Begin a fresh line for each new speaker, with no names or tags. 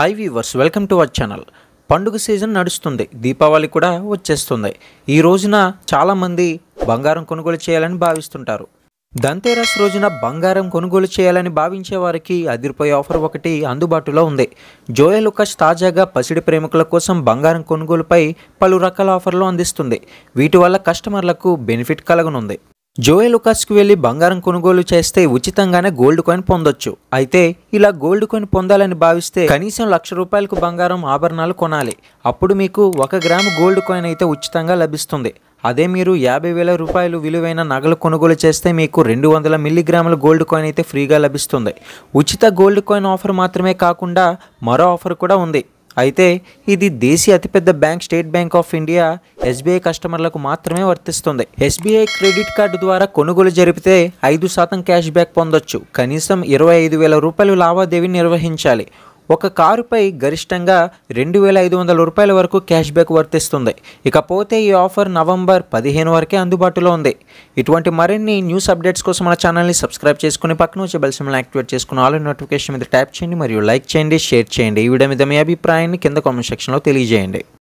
hi viewers welcome to our channel పండుగ season నడుస్తుంది దీపావళి కూడా వచ్చేస్తుంది ఈ రోజున చాలామంది బంగారం కొనుగోలు చేయాలని భావిస్తుంటారు దంతేరస్ రోజున బంగారం కొనుగోలు చేయాలని భావించే వారికి అదిరిపోయే ఆఫర్ ఒకటి అందుబాటులో ఉంది జోయల్ లుకస్ తాజాగా పసిడి ప్రేమికుల కోసం బంగారం కొనుగోలుపై పలు రకాల ఆఫర్లు అందిస్తుంది వీటి వల్ల కస్టమర్లకు బెనిఫిట్ కలగనుంది జోయే లుకాస్కి వెళ్ళి బంగారం కొనుగోలు చేస్తే ఉచితంగానే గోల్డ్ కాయిన్ పొందొచ్చు అయితే ఇలా గోల్డ్ కాయిన్ పొందాలని భావిస్తే కనీసం లక్ష రూపాయలకు బంగారం ఆభరణాలు కొనాలి అప్పుడు మీకు ఒక గ్రాము గోల్డ్ కాయిన్ అయితే ఉచితంగా లభిస్తుంది అదే మీరు యాభై వేల రూపాయలు విలువైన నగలు కొనుగోలు చేస్తే మీకు రెండు వందల మిల్లీగ్రాముల గోల్డ్ కాయిన్ అయితే ఫ్రీగా లభిస్తుంది ఉచిత గోల్డ్ కాయిన్ ఆఫర్ మాత్రమే కాకుండా మరో ఆఫర్ కూడా ఉంది అయితే ఇది దేశీయ అతిపెద్ద bank state bank of India SBI కస్టమర్లకు మాత్రమే వర్తిస్తుంది ఎస్బీఐ క్రెడిట్ కార్డు ద్వారా కొనుగోలు జరిపితే ఐదు శాతం క్యాష్ బ్యాక్ పొందొచ్చు కనీసం ఇరవై ఐదు వేల రూపాయలు లావాదేవీ నిర్వహించాలి ఒక కారుపై గరిష్టంగా రెండు వేల ఐదు వందల రూపాయల వరకు క్యాష్ బ్యాక్ వర్తిస్తుంది ఇకపోతే ఈ ఆఫర్ నవంబర్ పదిహేను వరకే అందుబాటులో ఉంది ఇటువంటి మరిన్ని న్యూస్ అప్డేట్స్ కోసం మన ఛానల్ని సబ్స్క్రైబ్ చేసుకుని పక్కన వచ్చే బెల్ యాక్టివేట్ చేసుకుని ఆల్ నోటిఫికేషన్ మీద ట్యాప్ చేయండి మరియు లైక్ చేయండి షేర్ చేయండి ఈ విడమిద మీద మీ అభిప్రాయాన్ని కింద కామెంట్ సెక్షన్లో తెలియజేయండి